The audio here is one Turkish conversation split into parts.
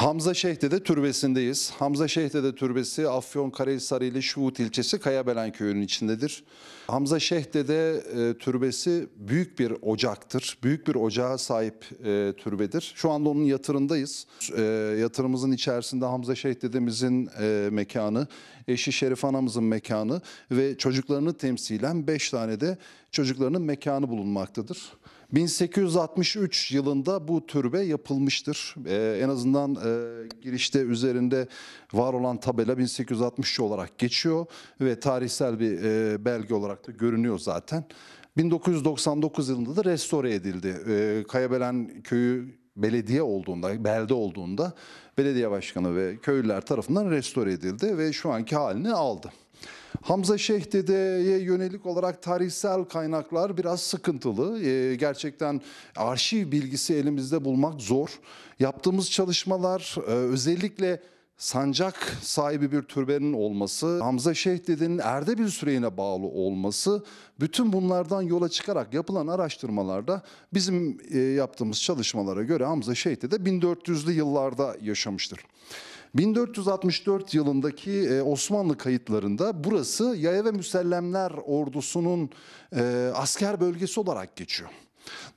Hamza Şehde'de türbesindeyiz. Hamza Şehde'de türbesi Afyonkarahisar ili Şuhut ilçesi Kayabelen köyünün içindedir. Hamza Şehde'de e, türbesi büyük bir ocaktır. Büyük bir ocağa sahip e, türbedir. Şu anda onun yatırındayız. E, yatırımızın içerisinde Hamza Şehde'demizin e, mekanı, eşi Şerif Anamızın mekanı ve çocuklarını temsilen 5 tane de çocuklarının mekanı bulunmaktadır. 1863 yılında bu türbe yapılmıştır. Ee, en azından e, girişte üzerinde var olan tabela 1863 olarak geçiyor ve tarihsel bir e, belge olarak da görünüyor zaten. 1999 yılında da restore edildi. Ee, Kayabelen köyü belediye olduğunda, belde olduğunda belediye başkanı ve köylüler tarafından restore edildi ve şu anki halini aldı. Hamza Şeyh Dede'ye yönelik olarak tarihsel kaynaklar biraz sıkıntılı. Ee, gerçekten arşiv bilgisi elimizde bulmak zor. Yaptığımız çalışmalar e, özellikle sancak sahibi bir türbenin olması, Hamza Şeyh Dede'nin Erdebil süreyine bağlı olması, bütün bunlardan yola çıkarak yapılan araştırmalarda bizim e, yaptığımız çalışmalara göre Hamza Şeyh Dede 1400'lü yıllarda yaşamıştır. 1464 yılındaki e, Osmanlı kayıtlarında burası Yaya ve Müsellemler ordusunun e, asker bölgesi olarak geçiyor.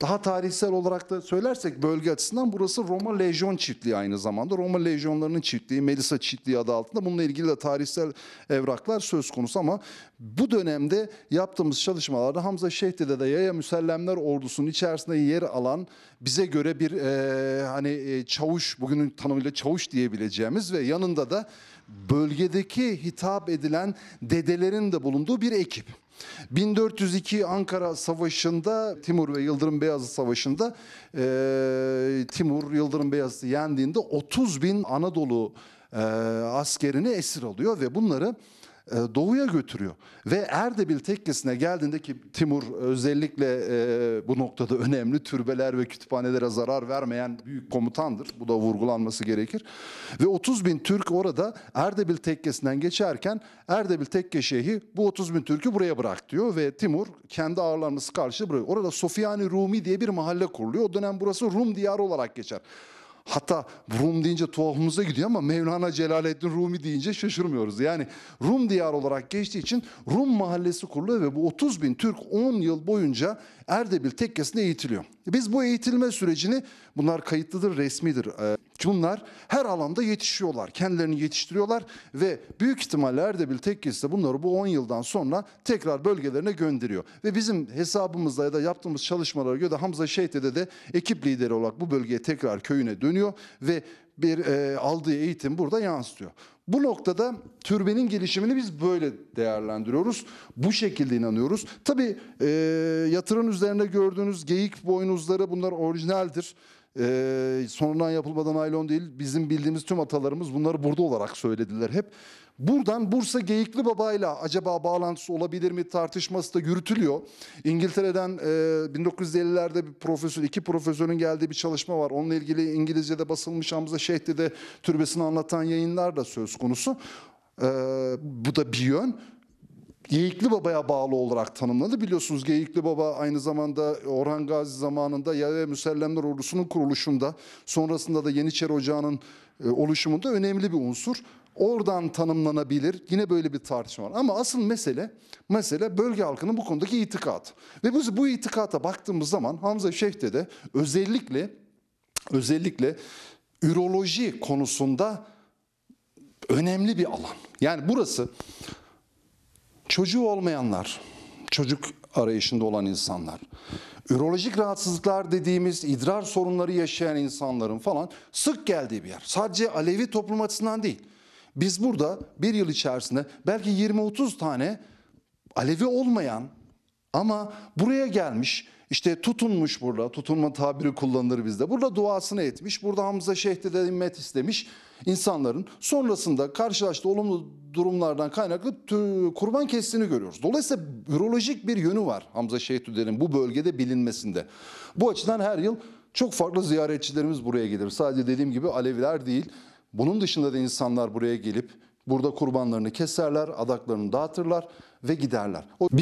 Daha tarihsel olarak da söylersek bölge açısından burası Roma Lejyon çiftliği aynı zamanda. Roma Lejyonlarının çiftliği, Melisa çiftliği adı altında. Bununla ilgili de tarihsel evraklar söz konusu ama bu dönemde yaptığımız çalışmalarda Hamza şehitte de Yaya Müsellemler ordusunun içerisinde yer alan bize göre bir e, hani e, çavuş, bugünün tanımıyla çavuş diyebileceğimiz ve yanında da bölgedeki hitap edilen dedelerin de bulunduğu bir ekip. 1402 Ankara Savaşı'nda Timur ve Yıldırım Beyazıt Savaşı'nda e, Timur Yıldırım Beyazıt'ı yendiğinde 30 bin Anadolu e, askerini esir alıyor ve bunları e, doğuya götürüyor. Ve Erdebil tekkesine geldiğinde ki Timur özellikle e, bu noktada önemli türbeler ve kütüphanelere zarar vermeyen büyük komutandır. Bu da vurgulanması gerekir. Ve 30 bin Türk orada Erdebil tekkesinden geçerken Erdebil tekke şeyhi bu 30 bin Türk'ü buraya bırak diyor ve Timur kendi ağırlanması karşı bırakıyor. Orada Sofyani Rumi diye bir mahalle kuruluyor. O dönem burası Rum diyarı olarak geçer. Hatta Rum deyince tuhafımıza gidiyor ama Mevlana Celaleddin Rumi deyince şaşırmıyoruz. Yani Rum diyar olarak geçtiği için Rum mahallesi kuruluyor ve bu 30 bin Türk 10 yıl boyunca Erdebil tekkesinde eğitiliyor. Biz bu eğitilme sürecini bunlar kayıtlıdır, resmidir e, Bunlar her alanda yetişiyorlar. Kendilerini yetiştiriyorlar ve büyük ihtimalle Erdebil Tekkesi bunları bu 10 yıldan sonra tekrar bölgelerine gönderiyor. Ve bizim hesabımızda ya da yaptığımız çalışmalara göre de Hamza Şehit'e de ekip lideri olarak bu bölgeye tekrar köyüne dönüyor ve bir e, aldığı eğitim burada yansıtıyor. Bu noktada türbenin gelişimini biz böyle değerlendiriyoruz. Bu şekilde inanıyoruz. Tabii e, yatırın üzerinde gördüğünüz geyik boynuzları bunlar orijinaldir e, sonradan yapılmadan naylon değil bizim bildiğimiz tüm atalarımız bunları burada olarak söylediler hep. Buradan Bursa Geyikli Baba ile acaba bağlantısı olabilir mi tartışması da yürütülüyor. İngiltere'den e, 1950'lerde bir profesör, iki profesörün geldiği bir çalışma var. Onunla ilgili İngilizce'de basılmış Hamza de türbesini anlatan yayınlar da söz konusu. E, bu da bir yön. Geyikli Baba'ya bağlı olarak tanımladı. Biliyorsunuz Geyikli Baba aynı zamanda Orhan Gazi zamanında Yaya Müsellemler Ordusu'nun kuruluşunda sonrasında da Yeniçeri Ocağı'nın e, oluşumunda önemli bir unsur. Oradan tanımlanabilir. Yine böyle bir tartışma var. Ama asıl mesele, mesele bölge halkının bu konudaki itikat. Ve biz bu itikata baktığımız zaman Hamza Şeh'te de özellikle özellikle üroloji konusunda önemli bir alan. Yani burası çocuğu olmayanlar, çocuk arayışında olan insanlar, ürolojik rahatsızlıklar dediğimiz idrar sorunları yaşayan insanların falan sık geldiği bir yer. Sadece Alevi toplum açısından değil. Biz burada bir yıl içerisinde belki 20-30 tane Alevi olmayan ama buraya gelmiş işte tutunmuş burada, tutunma tabiri kullanılır bizde. Burada duasını etmiş, burada Hamza Şehti'de immet istemiş insanların sonrasında karşılaştığı olumlu durumlardan kaynaklı kurban kestiğini görüyoruz. Dolayısıyla ürolojik bir yönü var Hamza Şehti'lerin bu bölgede bilinmesinde. Bu açıdan her yıl çok farklı ziyaretçilerimiz buraya gelir. Sadece dediğim gibi Aleviler değil, bunun dışında da insanlar buraya gelip burada kurbanlarını keserler, adaklarını dağıtırlar ve giderler. O